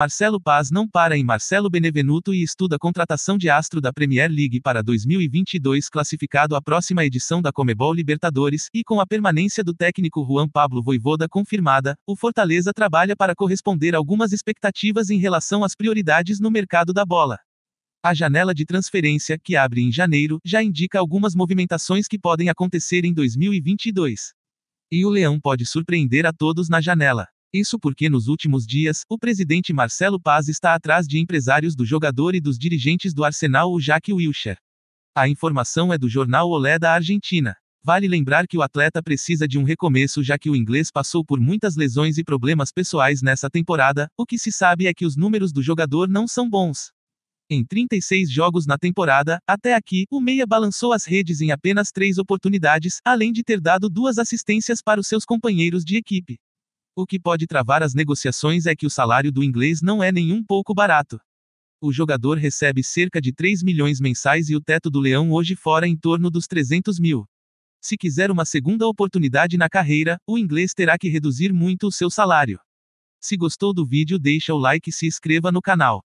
Marcelo Paz não para em Marcelo Benevenuto e estuda a contratação de astro da Premier League para 2022 classificado à próxima edição da Comebol Libertadores, e com a permanência do técnico Juan Pablo Voivoda confirmada, o Fortaleza trabalha para corresponder algumas expectativas em relação às prioridades no mercado da bola. A janela de transferência, que abre em janeiro, já indica algumas movimentações que podem acontecer em 2022. E o Leão pode surpreender a todos na janela. Isso porque nos últimos dias, o presidente Marcelo Paz está atrás de empresários do jogador e dos dirigentes do Arsenal, o Jack Wilshere. A informação é do jornal Olé da Argentina. Vale lembrar que o atleta precisa de um recomeço, já que o inglês passou por muitas lesões e problemas pessoais nessa temporada. O que se sabe é que os números do jogador não são bons. Em 36 jogos na temporada, até aqui, o Meia balançou as redes em apenas três oportunidades, além de ter dado duas assistências para os seus companheiros de equipe. O que pode travar as negociações é que o salário do inglês não é nenhum pouco barato. O jogador recebe cerca de 3 milhões mensais e o teto do Leão hoje fora em torno dos 300 mil. Se quiser uma segunda oportunidade na carreira, o inglês terá que reduzir muito o seu salário. Se gostou do vídeo, deixa o like e se inscreva no canal.